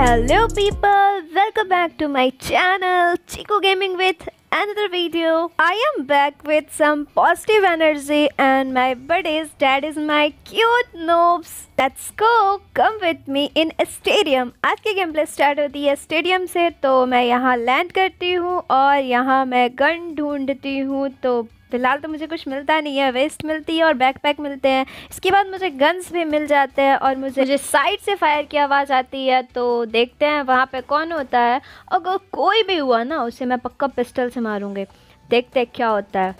Hello people welcome back to my channel Chico gaming with another video I am back with some positive energy and my birthdays that is my cute noobs let's go come with me in stadium आज के game play start होती है stadium से तो मैं यहाँ land करती हूँ और यहाँ मैं गन ढूंढती हूँ तो फ़िलहाल तो मुझे कुछ मिलता नहीं है वेस्ट मिलती है और बैकपैक मिलते हैं इसके बाद मुझे गन्स भी मिल जाते हैं और मुझे मुझे साइड से फायर की आवाज़ आती है तो देखते हैं वहाँ पे कौन होता है अगर कोई भी हुआ ना उसे मैं पक्का पिस्टल से मारूंगी देखते क्या होता है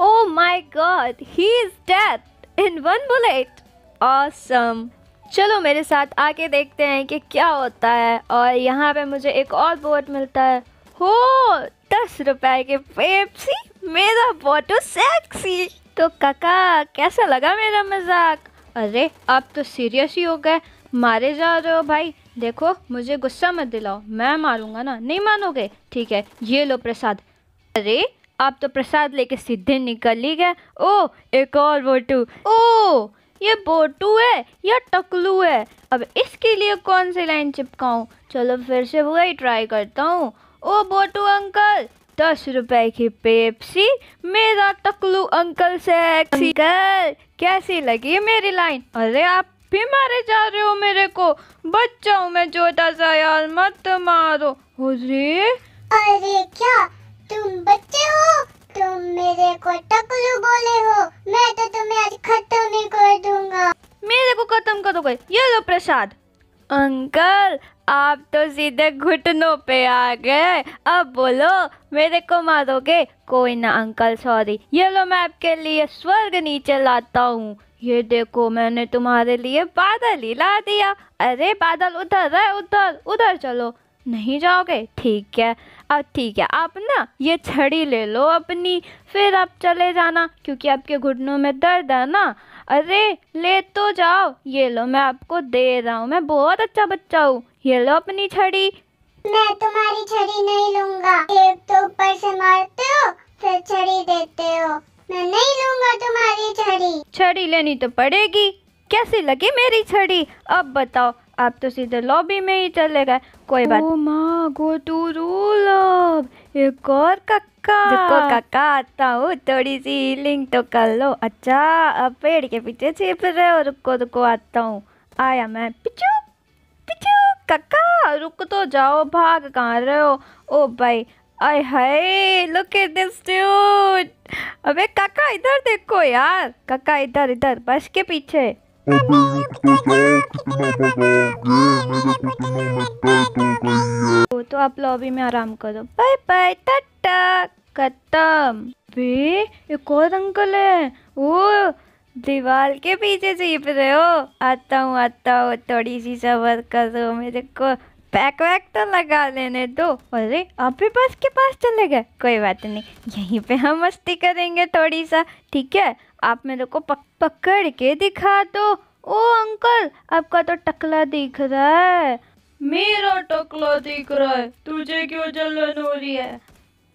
oh my god he is death in one bullet awesome चलो मेरे साथ आके देखते हैं कि क्या होता है और यहाँ पे मुझे एक और बोट मिलता है हो दस रुपए के पेप्सी मेरा बोटो सेक्सी तो काका कैसा लगा मेरा मजाक अरे आप तो सीरियस ही हो गए मारे जा रहे हो भाई देखो मुझे गुस्सा मत दिलाओ मैं मारूंगा ना नहीं मानोगे ठीक है ये लो प्रसाद अरे आप तो प्रसाद लेके सीधे निकल ही गए ओ एक और बोटू ओ ये बोटू है या टकलू है अब इसके लिए कौन सी लाइन चिपकाऊं चलो फिर से वही ट्राई करता हूँ ओ बोटू अंकल दस रुपए की पेप्सी मेरा टकलू अंकल से अंकल कैसी लगी मेरी लाइन अरे आप भी मारे जा रहे हो मेरे को बच्चा हूँ मैं छोटा सा यार मत मारो अरे अरे क्या तुम बच्चे हो तुम मेरे को टकलू बोले हो मैं तो तुम्हें आज खत्म ही कर दूंगा मेरे को खत्म करोगे ये लो प्रसाद अंकल आप तो सीधे घुटनों पे आ गए अब बोलो मेरे को मारोगे कोई ना अंकल सॉरी ये लो मैं आपके लिए स्वर्ग नीचे लाता हूँ ये देखो मैंने तुम्हारे लिए बादल ही ला दिया अरे बादल उधर है उधर उधर चलो नहीं जाओगे ठीक है अब ठीक है आप ना ये छड़ी ले लो अपनी फिर आप चले जाना क्योंकि आपके घुटनों में दर्द है ना अरे ले तो जाओ ये लो मैं आपको दे रहा हूँ मैं बहुत अच्छा बच्चा हूँ ये लो अपनी छड़ी मैं तुम्हारी छड़ी नहीं लूंगा एक तो ऊपर से मारते हो फिर छड़ी देते हो मैं नहीं लूंगा तुम्हारी छड़ी छड़ी लेनी तो पड़ेगी कैसी लगी मेरी छड़ी अब बताओ आप तो सीधे लॉबी में ही चले गए कोई बात ओ माँ गो टू रूल एक और कक्का देखो कक्का आता हूँ थोड़ी सी हीलिंग तो कर लो अच्छा अब पेड़ के पीछे छिप रहे हो रुको रुको आता हूँ आया मैं पिचू पिचू कक्का रुक तो जाओ भाग कहाँ रहे हो ओ भाई I hi look at this dude अबे काका इधर देखो यार काका इधर इधर बस के पीछे तो, तो, तो, तो आप लॉबी में आराम करो बाय बाय टाटा खत्म बे एक और अंकल है वो दीवार के पीछे से रहे हो आता हूँ आता हूँ थोड़ी सी सबर करो मेरे को पैक वैक तो लगा लेने दो अरे आप भी बस के पास चले गए कोई बात नहीं यहीं पे हम मस्ती करेंगे थोड़ी सा ठीक है आप मेरे को पक पकड़ के दिखा दो ओ अंकल आपका तो टकला दिख रहा है मेरा टकला दिख रहा है तुझे क्यों जलन हो रही है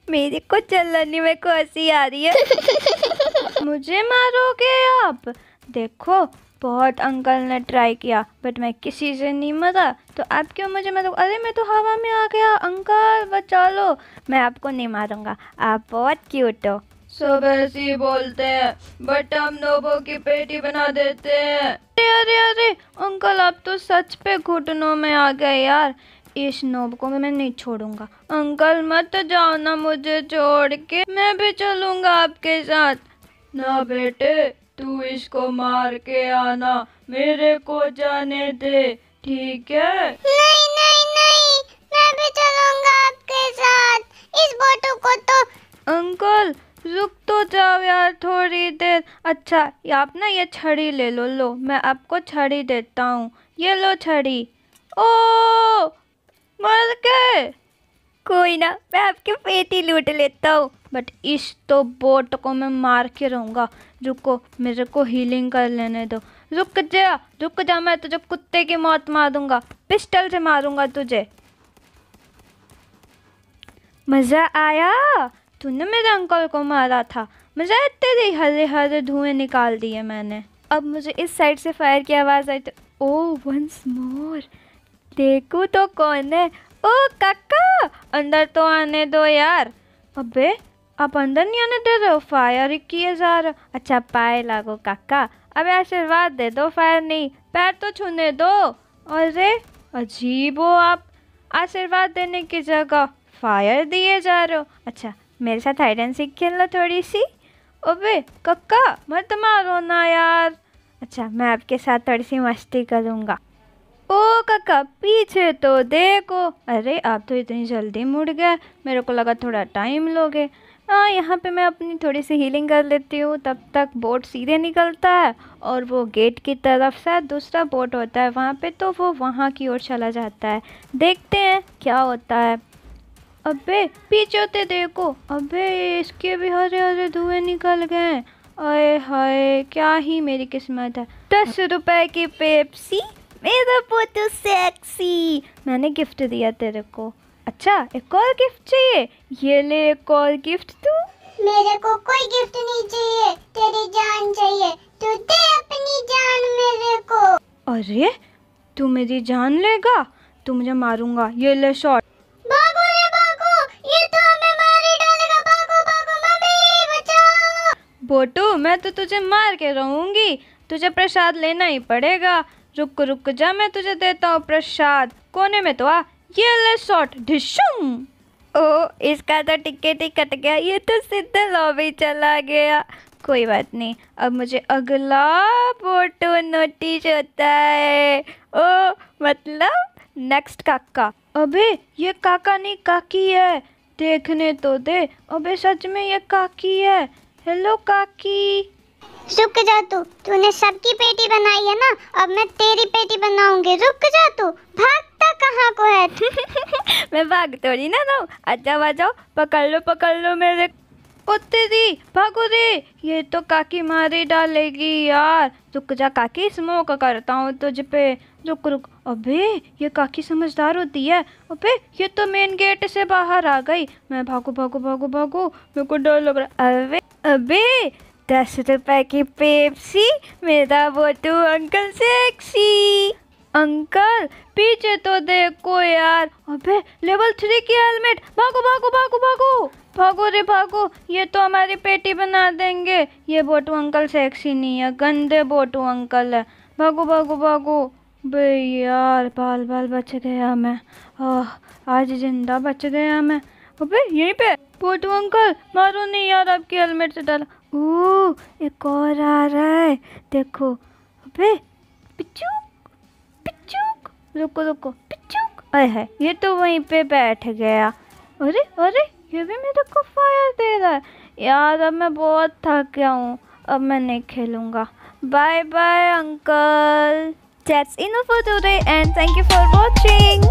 मेरे को जलन मेरे को हंसी आ रही है मुझे मारोगे आप देखो बहुत अंकल ने ट्राई किया बट मैं किसी से नहीं मरा तो आप क्यों मुझे मतलब अरे मैं तो हवा में आ गया अंकल बचा लो मैं आपको नहीं मारूंगा आप बहुत क्यूट हो सब ऐसे ही बोलते हैं बट हम नोबो की पेटी बना देते हैं अरे अरे अरे अंकल आप तो सच पे घुटनों में आ गए यार इस नोब को मैं नहीं छोड़ूंगा अंकल मत जाना मुझे छोड़ के मैं भी चलूंगा आपके साथ ना बेटे तू इसको मार के आना मेरे को जाने दे ठीक है नहीं नहीं नहीं मैं भी चलूंगा आपके साथ इस बोटू को तो अंकल रुक तो जाओ यार थोड़ी देर अच्छा आप ना ये छड़ी ले लो लो मैं आपको छड़ी देता हूँ ये लो छड़ी ओ मर गए कोई ना मैं आपके पेट ही लूट लेता हूँ बट इस तो बोट को मैं मार के रहूँगा रुको मेरे को हीलिंग कर लेने दो रुक जा रुक जा मैं तुझे कुत्ते की मौत मार दूंगा पिस्टल से मारूंगा तुझे मज़ा आया तूने मेरे अंकल को मारा था मज़ा तेरे हरे हरे धुएं निकाल दिए मैंने अब मुझे इस साइड से फायर की आवाज़ आई तो ओ वंस मोर देखो तो कौन है ओ काका अंदर तो आने दो यार अबे आप अंदर नहीं आने दे रहे हो फायर ही किए जा रहे अच्छा पाए लागो काका अबे आशीर्वाद दे दो फायर नहीं पैर तो छूने दो अरे अजीब हो आप आशीर्वाद देने की जगह फायर दिए जा रहे हो अच्छा मेरे साथ हाइड एंड सीख लो थोड़ी सी अबे कक्का मत मारो ना यार अच्छा मैं आपके साथ थोड़ी सी मस्ती करूँगा ओ काका पीछे तो देखो अरे आप तो इतनी जल्दी मुड़ गए मेरे को लगा थोड़ा टाइम लोगे हाँ यहाँ पे मैं अपनी थोड़ी सी हीलिंग कर लेती हूँ तब तक बोट सीधे निकलता है और वो गेट की तरफ से दूसरा बोट होता है वहाँ पे तो वो वहाँ की ओर चला जाता है देखते हैं क्या होता है अबे पीछे होते देखो अबे इसके भी हरे हरे धुएं निकल गए अरे हाय क्या ही मेरी किस्मत है दस रुपए की पेप्सी मेरा पोटो सेक्सी मैंने गिफ्ट दिया तेरे को अच्छा एक और गिफ्ट चाहिए ये ले एक और गिफ्ट तू मेरे को कोई गिफ्ट नहीं चाहिए तेरी जान चाहिए तू दे अपनी जान मेरे को अरे तू मेरी जान लेगा तू मुझे मारूंगा ये ले शॉट भागो रे भागो ये तो हमें मार ही डालेगा भागो भागो मम्मी बचाओ बोटू मैं तो तुझे मार के रहूंगी तुझे प्रसाद लेना ही पड़ेगा रुक रुक जा मैं तुझे देता हूँ प्रसाद कोने में तो आ ये ले शॉट ढिशुम ओ इसका तो टिकट ही कट गया ये तो सीधा लॉबी चला गया कोई बात नहीं अब मुझे अगला फोटो नोटिस होता है ओ मतलब नेक्स्ट काका अबे ये काका नहीं काकी है देखने तो दे अबे सच में ये काकी है हेलो काकी रुक जा तू तूने सबकी पेटी बनाई है ना अब मैं तेरी पेटी बनाऊंगी रुक जा तू भागता कहाँ को है मैं भाग थोड़ी ना रहा अच्छा, हूँ आ जाओ पकड़ लो पकड़ लो मेरे कुत्ते दी भागो दे ये तो काकी मारी डालेगी यार रुक जा काकी स्मोक करता हूँ तुझ पे रुक रुक अबे ये काकी समझदार होती है अबे ये तो मेन गेट से बाहर आ गई मैं भागो भागो भागो भागो मेरे को डर लग रहा अबे अबे दस रुपए की पेप्सी मेरा बोटू तो अंकल सेक्सी अंकल पीछे तो देखो यार अबे लेवल थ्री की हेलमेट भागो भागो भागो भागो भागो रे भागो ये तो हमारी पेटी बना देंगे ये बोटू अंकल सेक्सी नहीं है गंदे बोटू अंकल है भागो भागो भागो बे यार बाल बाल बच गया मैं आह आज जिंदा बच गया मैं अबे यहीं पे बोटू अंकल मारो नहीं यार आपकी हेलमेट से डाला ओ एक और आ रहा है देखो अबे पिचुक पिचुक रुको रुको पिचुक अरे है ये तो वहीं पे बैठ गया अरे अरे ये भी मेरे को फायर दे रहा है यार अब मैं बहुत थक गया हूँ अब मैं नहीं खेलूँगा bye bye uncle That's enough for today and thank you for watching.